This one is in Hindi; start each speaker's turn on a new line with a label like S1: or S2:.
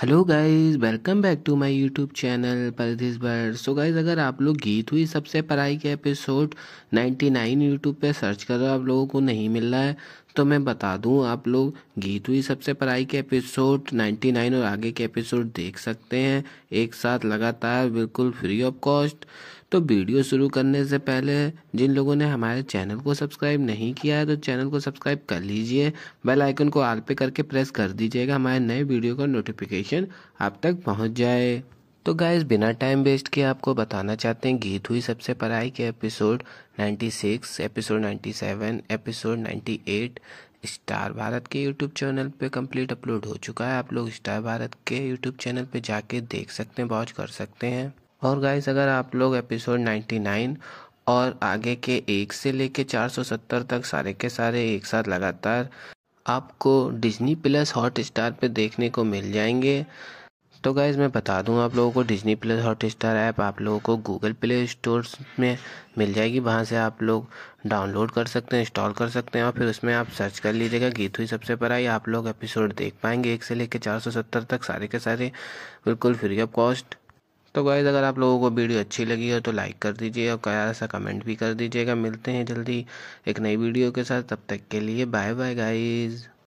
S1: hello guys welcome back to my YouTube channel paradise bird so guys अगर आप लोग गीत हुई सबसे पढ़ाई के एपिसोड 99 यूट्यूब पे सर्च करो आप लोगों को नहीं मिल रहा है तो मैं बता दूं आप लोग गीत हुई सबसे पढ़ाई के एपिसोड 99 और आगे के एपिसोड देख सकते हैं एक साथ लगातार बिल्कुल फ्री ऑफ कॉस्ट तो वीडियो शुरू करने से पहले जिन लोगों ने हमारे चैनल को सब्सक्राइब नहीं किया है तो चैनल को सब्सक्राइब कर लीजिए बेल आइकन को आल पे करके प्रेस कर दीजिएगा हमारे नए वीडियो का नोटिफिकेशन आप तक पहुंच जाए तो गाइस बिना टाइम वेस्ट के आपको बताना चाहते हैं गीत हुई सबसे पढ़ाई के episode 96, episode 97, episode 98 star Bharat के यूट्यूब चैनल पे कंप्लीट अपलोड हो चुका है आप लोग स्टार भारत के यूट्यूब चैनल पे जाके देख सकते हैं वॉच कर सकते हैं और गाइस अगर आप लोग एपिसोड नाइन्टी और आगे के एक से लेके 470 तक सारे के सारे एक साथ लगातार आपको डिज्नी प्लस हॉट स्टार पर देखने को मिल जाएंगे तो गाइज़ मैं बता दूं आप लोगों को Disney plus Hotstar app आप लोगों को गूगल प्ले स्टोर में मिल जाएगी वहाँ से आप लोग डाउनलोड कर सकते हैं इंस्टॉल कर सकते हैं और फिर उसमें आप सर्च कर लीजिएगा गीत हुई सबसे पराई आप लोग एपिसोड देख पाएंगे एक से लेकर चार सौ सत्तर तक सारे के सारे बिल्कुल फ्री ऑफ कॉस्ट तो गाइज़ अगर आप लोगों को वीडियो अच्छी लगी हो तो लाइक कर दीजिए और क्या सा कमेंट भी कर दीजिएगा मिलते हैं जल्दी एक नई वीडियो के साथ तब तक के लिए बाय बाय गाइज़